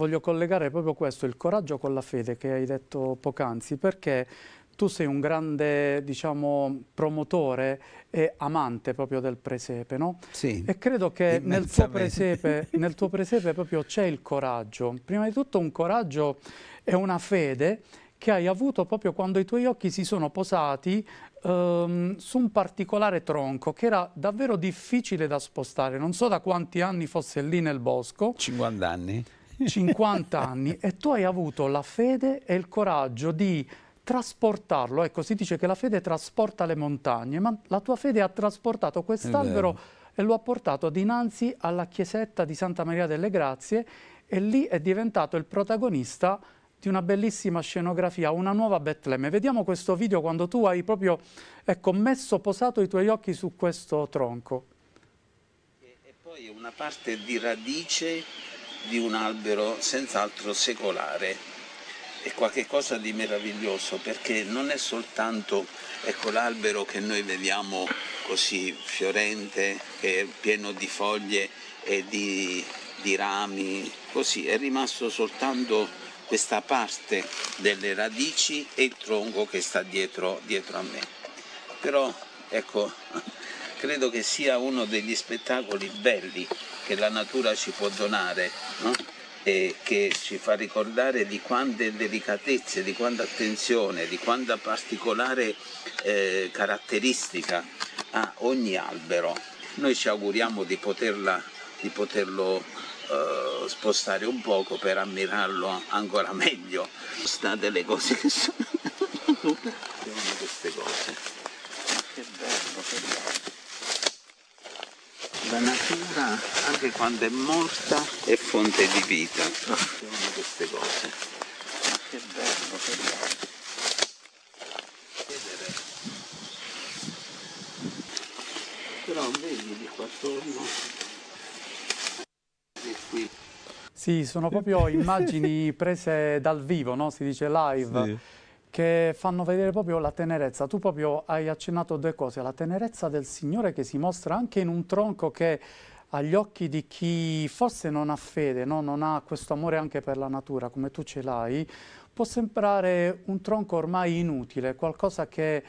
voglio collegare proprio questo, il coraggio con la fede che hai detto poc'anzi, perché tu sei un grande, diciamo, promotore e amante proprio del presepe, no? Sì. E credo che nel tuo presepe, nel tuo presepe proprio c'è il coraggio. Prima di tutto un coraggio e una fede che hai avuto proprio quando i tuoi occhi si sono posati ehm, su un particolare tronco che era davvero difficile da spostare. Non so da quanti anni fosse lì nel bosco. 50 anni. 50 anni e tu hai avuto la fede e il coraggio di trasportarlo. Ecco, si dice che la fede trasporta le montagne, ma la tua fede ha trasportato quest'albero e lo ha portato dinanzi alla chiesetta di Santa Maria delle Grazie e lì è diventato il protagonista di una bellissima scenografia, una nuova Betlemme. Vediamo questo video quando tu hai proprio ecco, messo, posato i tuoi occhi su questo tronco. E poi è una parte di radice di un albero senz'altro secolare. È qualcosa di meraviglioso perché non è soltanto ecco, l'albero che noi vediamo così fiorente, che è pieno di foglie e di, di rami, così è rimasto soltanto questa parte delle radici e il tronco che sta dietro, dietro a me. Però ecco, credo che sia uno degli spettacoli belli che la natura ci può donare no? e che ci fa ricordare di quante delicatezze, di quanta attenzione, di quanta particolare eh, caratteristica ha ogni albero. Noi ci auguriamo di, poterla, di poterlo eh, spostare un poco per ammirarlo ancora meglio. State le cose che sono. natura, anche quando è morta, è fonte di vita. Sono queste cose. Che bello, che bello. Però vedi di qua attorno. Sì, sono proprio immagini prese dal vivo, no? si dice live. Sì che fanno vedere proprio la tenerezza. Tu proprio hai accennato due cose, la tenerezza del Signore che si mostra anche in un tronco che agli occhi di chi forse non ha fede, no? non ha questo amore anche per la natura come tu ce l'hai, può sembrare un tronco ormai inutile, qualcosa che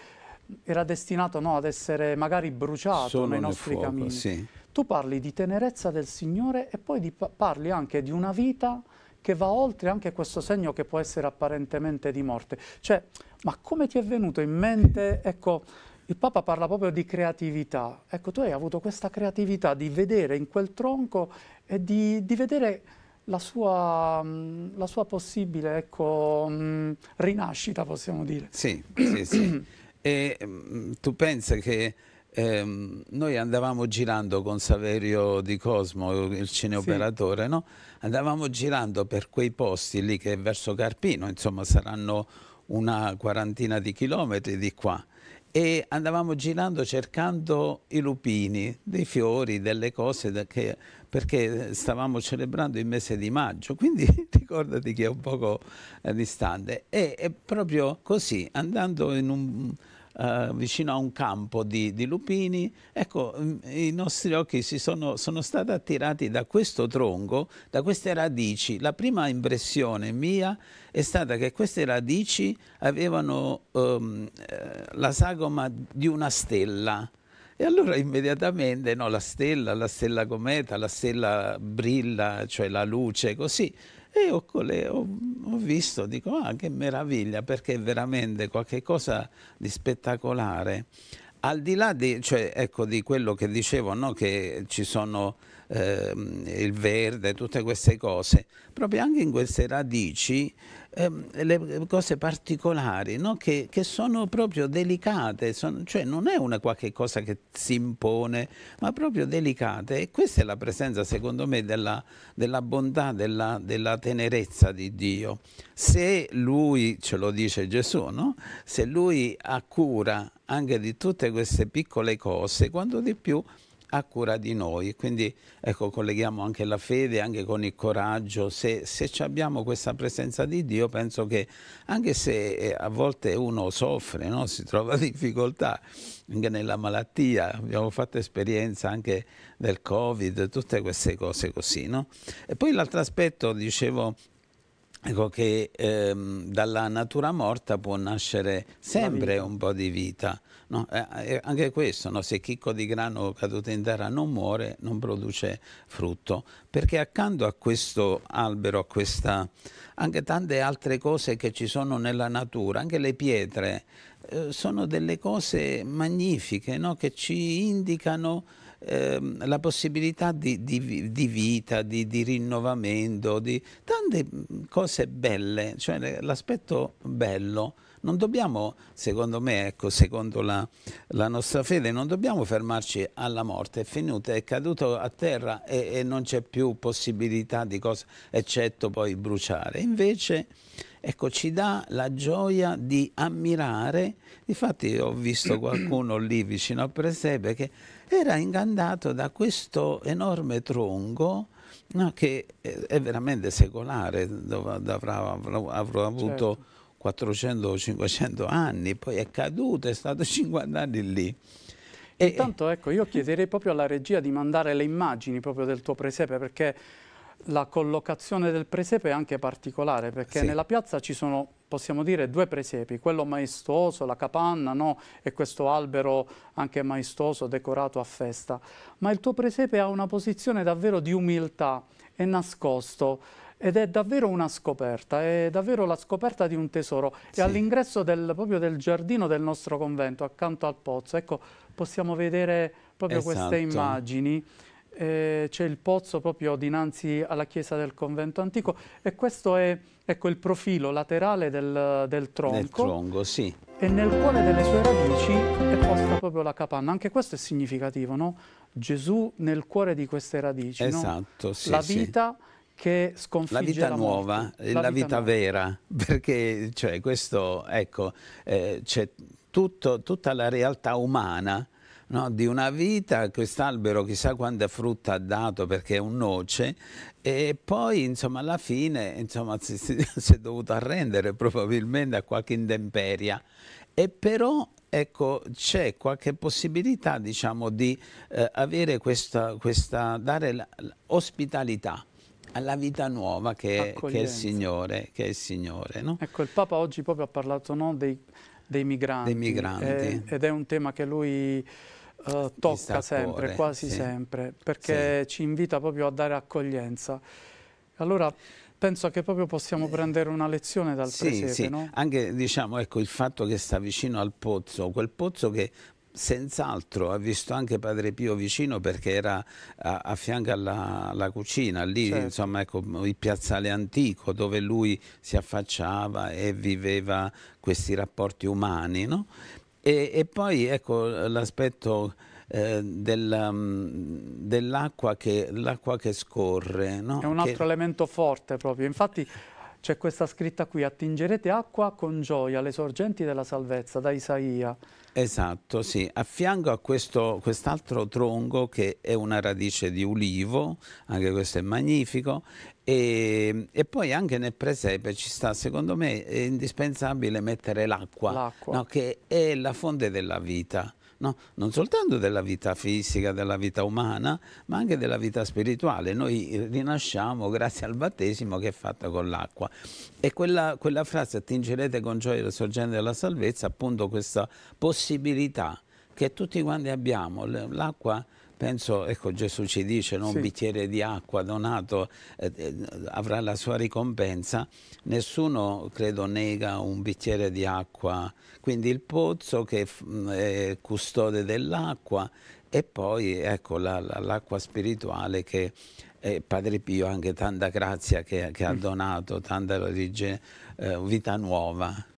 era destinato no, ad essere magari bruciato Solo nei nostri fuoco, cammini. Sì. Tu parli di tenerezza del Signore e poi di, parli anche di una vita che va oltre anche questo segno che può essere apparentemente di morte. Cioè, ma come ti è venuto in mente, ecco, il Papa parla proprio di creatività. Ecco, tu hai avuto questa creatività di vedere in quel tronco e di, di vedere la sua, mm, la sua possibile ecco, mm, rinascita, possiamo dire. Sì, sì, sì. e, mm, tu pensi che eh, noi andavamo girando con Saverio Di Cosmo, il cineoperatore, sì. no? andavamo girando per quei posti lì che è verso Carpino, insomma saranno una quarantina di chilometri di qua e andavamo girando cercando i lupini, dei fiori, delle cose che, perché stavamo celebrando il mese di maggio, quindi ricordati che è un poco eh, distante. E proprio così, andando in un eh, vicino a un campo di, di, lupini, ecco mm, i nostri occhi si sono, sono stati attirati da questo tronco, da queste radici. La prima impressione mia è stata che queste radici avevano ehm, eh, la sagoma di una stella. E allora immediatamente no, la stella, la stella cometa, la stella brilla, cioè la luce, così e ho, ho, ho visto, dico, ah che meraviglia, perché è veramente qualcosa di spettacolare. Al di là di, cioè, ecco, di quello che dicevo, no? che ci sono ehm, il verde, tutte queste cose, proprio anche in queste radici ehm, le cose particolari no? che, che, sono proprio delicate, sono, cioè non è una qualche cosa che si impone, ma proprio delicate e questa è la presenza secondo me della, della bontà, della, della tenerezza di Dio. Se lui, ce lo dice Gesù, no? se lui ha cura anche di tutte queste piccole cose, quanto di più a cura di noi. Quindi ecco, colleghiamo anche la fede, anche con il coraggio. Se, se abbiamo questa presenza di Dio, penso che anche se eh, a volte uno soffre, no? si trova difficoltà anche nella malattia, abbiamo fatto esperienza anche del Covid, tutte queste cose così. No? E poi l'altro aspetto, dicevo, Ecco che ehm, dalla natura morta può nascere sempre un po' di vita. No? Eh, eh, anche questo, no? se chicco di grano caduto in terra non muore, non produce frutto. Perché accanto a questo albero, a questa, anche tante altre cose che ci sono nella natura, anche le pietre, eh, sono delle cose magnifiche no? che ci indicano ehm, la possibilità di, di, di vita, di, di, rinnovamento, di tante mm, cose belle, cioè eh, l'aspetto bello non dobbiamo, secondo me, ecco, secondo la, la, nostra fede, non dobbiamo fermarci alla morte, è finita, è caduto a terra e, e non c'è più possibilità di cosa, eccetto poi bruciare. Invece, ecco, ci dà la gioia di ammirare, infatti ho visto qualcuno lì vicino a Presepe che era ingannato da questo enorme tronco, No, che è veramente secolare, dove avrà, avrà, avrà avuto certo. 400-500 anni, poi è caduto, è stato 50 anni lì. E, Intanto ecco, io chiederei proprio alla regia di mandare le immagini proprio del tuo presepe perché la collocazione del presepe è anche particolare perché sì. nella piazza ci sono, possiamo dire, due presepi, quello maestoso, la capanna no? e questo albero anche maestoso decorato a festa, ma il tuo presepe ha una posizione davvero di umiltà, è nascosto, ed è davvero una scoperta, è davvero la scoperta di un tesoro. Sì. E all'ingresso proprio del giardino del nostro convento, accanto al pozzo, ecco, possiamo vedere proprio esatto. queste immagini. Eh, c'è il pozzo proprio dinanzi alla chiesa del convento antico e questo è ecco, il profilo laterale del, del tronco. Del tronco, sì. E nel cuore delle sue radici è posta proprio la capanna. Anche questo è significativo, no? Gesù nel cuore di queste radici, esatto, no? sì, La vita... Sì che sconfigge la vita la nuova, la, la, vita, vita vera, perché cioè, questo, ecco, eh, c'è tutto, tutta la realtà umana No, di una vita, quest'albero chissà quanta frutta ha dato perché è un noce e poi insomma alla fine insomma, si, si, è dovuto arrendere probabilmente a qualche intemperia e però ecco c'è qualche possibilità diciamo di eh, avere questa, questa dare la, ospitalità alla vita nuova che, che è il Signore. È il Signore no? Ecco, il Papa oggi proprio ha parlato no, dei, dei, migranti. Dei migranti. Eh, ed è un tema che lui... Uh, tocca sempre, cuore, quasi sì. sempre, perché sì. ci invita proprio a dare accoglienza. Allora penso che proprio possiamo prendere una lezione dal sì, presepe, sì. No? Anche diciamo, ecco, il fatto che sta vicino al pozzo, quel pozzo che Senz'altro, ha visto anche Padre Pio vicino perché era a, a fianco alla, alla, cucina, lì certo. insomma ecco, il piazzale antico dove lui si affacciava e viveva questi rapporti umani. No? E, e, poi ecco l'aspetto eh, mm, dell'acqua dell che, che, scorre. No? È un altro che... elemento forte proprio, infatti c'è questa scritta qui, attingerete acqua con gioia, le sorgenti della salvezza, da Isaia. Esatto, sì. A fianco a quest'altro quest tronco che è una radice di ulivo, anche questo è magnifico, e, e, poi anche nel presepe ci sta, secondo me è indispensabile mettere l'acqua, no, che è la fonte della vita no? non soltanto della vita fisica, della vita umana, ma anche della vita spirituale. Noi eh, rinasciamo grazie al battesimo che è fatto con l'acqua. E quella, quella frase, attingerete con gioia la sorgente della salvezza, appunto questa possibilità che tutti quanti abbiamo. L'acqua Penso, ecco Gesù ci dice, no? un sì. bicchiere di acqua donato eh, eh, avrà la sua ricompensa, nessuno credo nega un bicchiere di acqua, quindi il pozzo che mm, è custode dell'acqua e poi ecco l'acqua la, la, spirituale che eh, Padre Pio anche tanta grazia che, che ha mm. donato, tanta origine, eh, vita nuova.